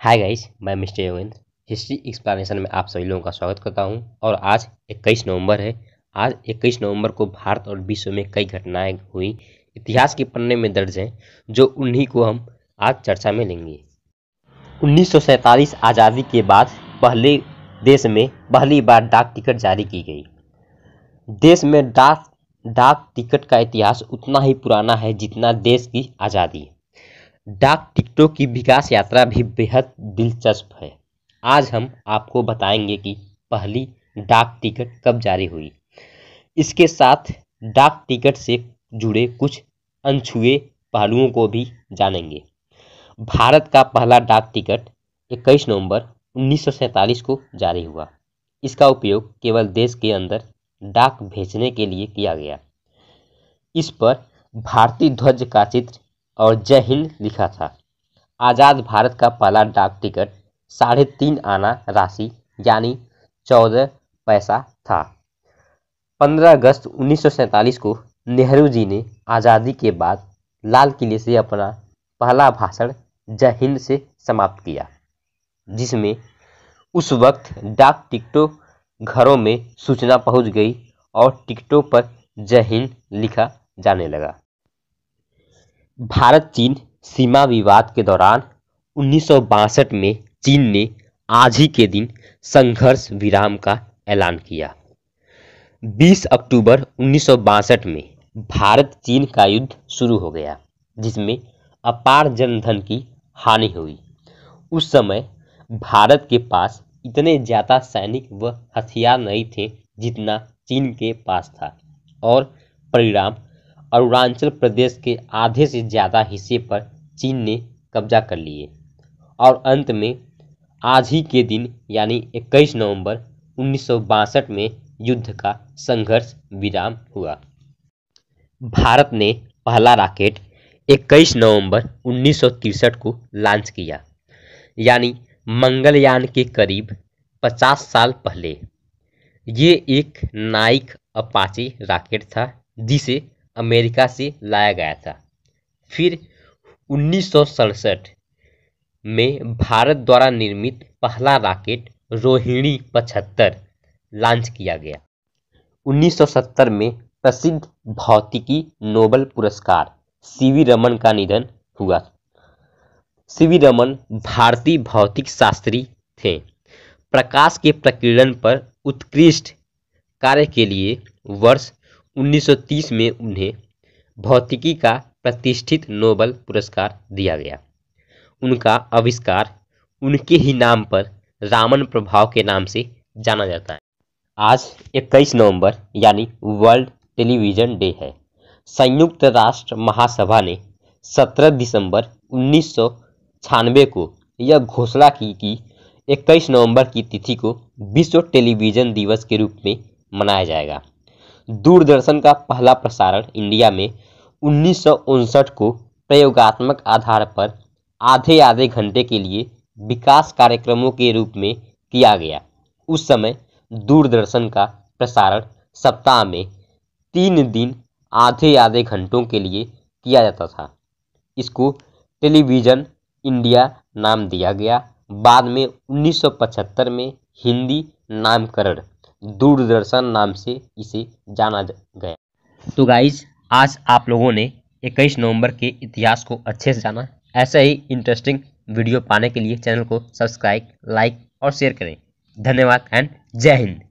हाय guys मैं mister Yogendra history explanation में आप सभी लोगों का स्वागत करता हूं और आज 21 नवंबर है आज 21 नवंबर को भारत और विश्व में कई घटनाएं हुई इतिहास के पन्ने में दर्ज हैं जो उन्हीं को हम आज चर्चा में लेंगे उन्नीस आज़ादी के बाद पहले देश में पहली बार डाक टिकट जारी की गई देश में डाक डाक टिकट का इतिहास उतना ही पुराना है जितना देश की आज़ादी डाक टिकटों की विकास यात्रा भी बेहद दिलचस्प है आज हम आपको बताएंगे कि पहली डाक टिकट कब जारी हुई इसके साथ डाक टिकट से जुड़े कुछ अनछुए पहलुओं को भी जानेंगे भारत का पहला डाक टिकट 21 नवंबर उन्नीस को जारी हुआ इसका उपयोग केवल देश के अंदर डाक भेजने के लिए किया गया इस पर भारतीय ध्वज का चित्र और जय हिंद लिखा था आज़ाद भारत का पहला डाक टिकट साढ़े तीन आना राशि यानी चौदह पैसा था पंद्रह अगस्त उन्नीस को नेहरू जी ने आज़ादी के बाद लाल किले से अपना पहला भाषण जय हिंद से समाप्त किया जिसमें उस वक्त डाक टिकटों घरों में सूचना पहुंच गई और टिकटों पर जय हिंद लिखा जाने लगा भारत चीन सीमा विवाद के दौरान उन्नीस में चीन ने आज ही के दिन संघर्ष विराम का ऐलान किया 20 अक्टूबर उन्नीस में भारत चीन का युद्ध शुरू हो गया जिसमें अपार जनधन की हानि हुई उस समय भारत के पास इतने ज़्यादा सैनिक व हथियार नहीं थे जितना चीन के पास था और परिणाम अरुणाचल प्रदेश के आधे से ज़्यादा हिस्से पर चीन ने कब्जा कर लिए और अंत में आज ही के दिन यानी 21 नवंबर उन्नीस में युद्ध का संघर्ष विराम हुआ भारत ने पहला राकेट 21 नवंबर उन्नीस को लॉन्च किया यानी मंगलयान के करीब 50 साल पहले ये एक नाइक अपाची राकेट था जिसे अमेरिका से लाया गया था फिर उन्नीस में भारत द्वारा निर्मित पहला राकेट रोहिणी पचहत्तर लॉन्च किया गया 1970 में प्रसिद्ध भौतिकी नोबल पुरस्कार सीवी रमन का निधन हुआ सीवी रमन भारतीय भौतिक शास्त्री थे प्रकाश के प्रकीर्णन पर उत्कृष्ट कार्य के लिए वर्ष 1930 में उन्हें भौतिकी का प्रतिष्ठित नोबल पुरस्कार दिया गया उनका आविष्कार उनके ही नाम पर रामन प्रभाव के नाम से जाना जाता है आज 21 नवंबर यानी वर्ल्ड टेलीविज़न डे है संयुक्त राष्ट्र महासभा ने 17 दिसंबर उन्नीस को यह घोषणा की कि 21 नवंबर की तिथि को विश्व टेलीविज़न दिवस के रूप में मनाया जाएगा दूरदर्शन का पहला प्रसारण इंडिया में उन्नीस को प्रयोगात्मक आधार पर आधे आधे घंटे के लिए विकास कार्यक्रमों के रूप में किया गया उस समय दूरदर्शन का प्रसारण सप्ताह में तीन दिन आधे आधे घंटों के लिए किया जाता था इसको टेलीविज़न इंडिया नाम दिया गया बाद में 1975 में हिंदी नामकरण दूरदर्शन नाम से इसे जाना गया तो गाइज आज आप लोगों ने 21 नवंबर के इतिहास को अच्छे से जाना ऐसा ही इंटरेस्टिंग वीडियो पाने के लिए चैनल को सब्सक्राइब लाइक और शेयर करें धन्यवाद एंड जय हिंद